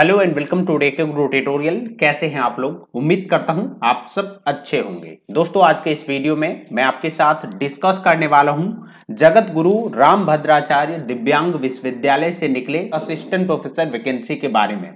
hello and welcome today के tutorial कैसे हैं आप लोग उम्मीद करता हूं आप सब अच्छे होंगे दोस्तों आज के इस वीडियो में मैं आपके साथ डिस्कस करने वाला हूं जगत गुरु राम भद्राचार्य दिव्यांग विश्वविद्यालय से निकले असिस्टेंट प्रोफेसर वैकेंसी के बारे में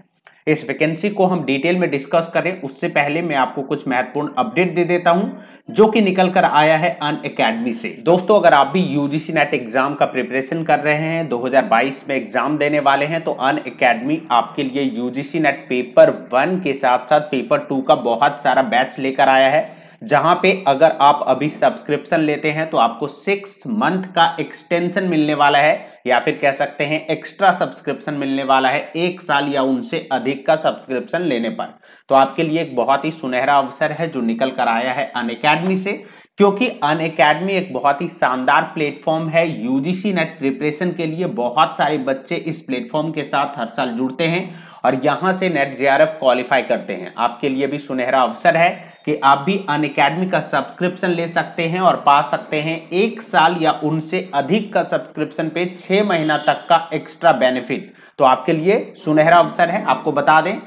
इस वैकेंसी को हम डिटेल में डिस्कस करें उससे पहले मैं आपको कुछ महत्वपूर्ण अपडेट दे देता हूं जो कि निकल कर आया है अन अकेडमी से दोस्तों अगर आप भी यूजीसी नेट एग्जाम का प्रिपरेशन कर रहे हैं 2022 में एग्जाम देने वाले हैं तो अन अकेडमी आपके लिए यूजीसी नेट पेपर वन के साथ साथ पेपर टू का बहुत सारा बैच लेकर आया है जहां पे अगर आप अभी सब्सक्रिप्शन लेते हैं तो आपको सिक्स मंथ का एक्सटेंशन मिलने वाला है या फिर कह सकते हैं एक्स्ट्रा सब्सक्रिप्शन मिलने वाला है एक साल या उनसे अधिक का सब्सक्रिप्शन लेने पर तो आपके लिए एक बहुत ही सुनहरा अवसर है जो निकल कर आया है अन से क्योंकि अन अकेडमी एक बहुत ही शानदार प्लेटफॉर्म है यूजीसी नेट प्रिपरेशन के लिए बहुत सारे बच्चे इस प्लेटफॉर्म के साथ हर साल जुड़ते हैं और यहां से नेट जे क्वालिफाई करते हैं आपके लिए भी सुनहरा अवसर है कि आप भी अन अकेडमी का सब्सक्रिप्शन ले सकते हैं और पा सकते हैं एक साल या उनसे अधिक का सब्सक्रिप्शन पे छह महीना तक का एक्स्ट्रा बेनिफिट तो आपके लिए सुनहरा अवसर है आपको बता दें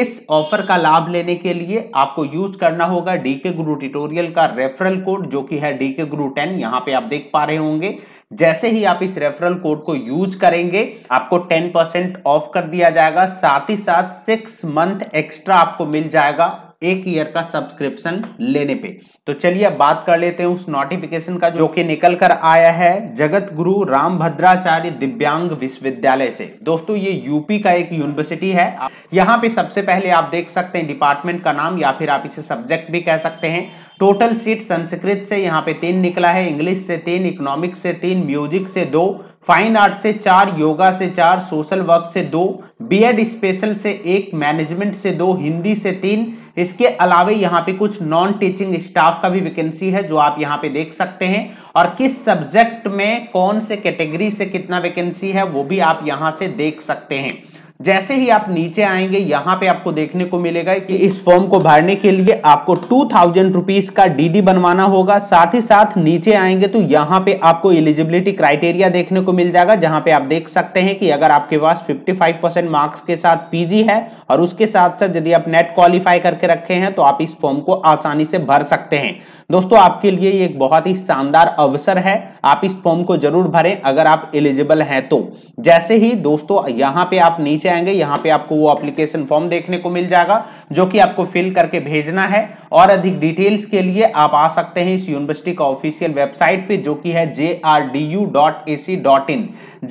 इस ऑफर का लाभ लेने के लिए आपको यूज करना होगा डीके गुरु ट्यूटोरियल का रेफरल कोड जो कि है डीके गुरु टेन यहां पे आप देख पा रहे होंगे जैसे ही आप इस रेफरल कोड को यूज करेंगे आपको टेन परसेंट ऑफ कर दिया जाएगा साथ ही साथ सिक्स मंथ एक्स्ट्रा आपको मिल जाएगा एक ईयर का सब्सक्रिप्शन लेने पे तो चलिए अब बात कर लेते हैं उस नोटिफिकेशन का जो कि निकल कर आया है जगत गुरु राम भद्राचार्य दिव्यांग विश्वविद्यालय से दोस्तों ये यूपी का एक यूनिवर्सिटी है यहाँ पे सबसे पहले आप देख सकते हैं डिपार्टमेंट का नाम या फिर आप इसे सब्जेक्ट भी कह सकते हैं टोटल सीट संस्कृत से यहाँ पे तीन निकला है इंग्लिश से तीन इकोनॉमिक्स से तीन म्यूजिक से दो फाइन आर्ट से चार योगा से चार सोशल वर्क से दो बीएड स्पेशल से एक मैनेजमेंट से दो हिंदी से तीन इसके अलावा यहाँ पे कुछ नॉन टीचिंग स्टाफ का भी वैकेंसी है जो आप यहाँ पे देख सकते हैं और किस सब्जेक्ट में कौन से कैटेगरी से कितना वैकेंसी है वो भी आप यहाँ से देख सकते हैं जैसे ही आप नीचे आएंगे यहां पे आपको देखने को मिलेगा कि इस फॉर्म को भरने के लिए आपको टू थाउजेंड रुपीज का डीडी बनवाना होगा साथ ही साथ नीचे आएंगे तो यहां पे आपको एलिजिबिलिटी क्राइटेरिया देखने को मिल जाएगा जहां पे आप देख सकते हैं कि अगर आपके पास 55 परसेंट मार्क्स के साथ पीजी है और उसके साथ साथ यदि आप नेट क्वालिफाई करके रखे हैं तो आप इस फॉर्म को आसानी से भर सकते हैं दोस्तों आपके लिए एक बहुत ही शानदार अवसर है आप इस फॉर्म को जरूर भरें अगर आप एलिजिबल हैं तो जैसे ही दोस्तों यहां पे आप नीचे आएंगे यहां पे आपको वो अप्लीकेशन फॉर्म देखने को मिल जाएगा जो कि आपको फिल करके भेजना है और अधिक डिटेल्स के लिए आप आ सकते हैं इस यूनिवर्सिटी का ऑफिशियल वेबसाइट पे जो कि है जे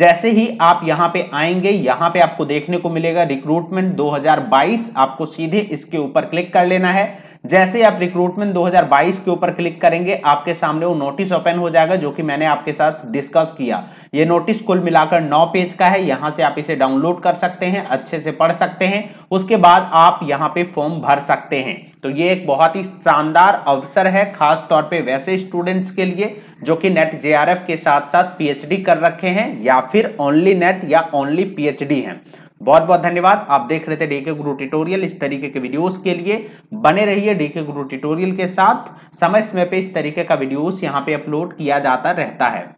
जैसे ही आप यहां पे आएंगे यहां पे आपको देखने को मिलेगा रिक्रूटमेंट 2022 आपको सीधे इसके ऊपर क्लिक कर लेना है जैसे आप रिक्रूटमेंट 2022 के ऊपर क्लिक करेंगे आपके सामने वो नोटिस ओपन हो जाएगा जो कि मैंने मैंने आपके साथ डिस्कस किया ये नोटिस कुल मिलाकर नौ पेज का है यहाँ से आप इसे डाउनलोड कर सकते हैं अच्छे से पढ़ सकते हैं उसके बाद आप यहाँ पे फॉर्म भर सकते हैं तो ये एक बहुत ही शानदार अवसर है खास तौर पे वैसे स्टूडेंट्स के लिए जो कि नेट जे के साथ साथ पी कर रखे हैं या फिर ओनली नेट या ओनली पी एच बहुत बहुत धन्यवाद आप देख रहे थे डीके गुरु ट्यूटोरियल इस तरीके के वीडियोस के लिए बने रहिए डीके गुरु ट्यूटोरियल के साथ समय समय पे इस तरीके का वीडियोस यहाँ पे अपलोड किया जाता रहता है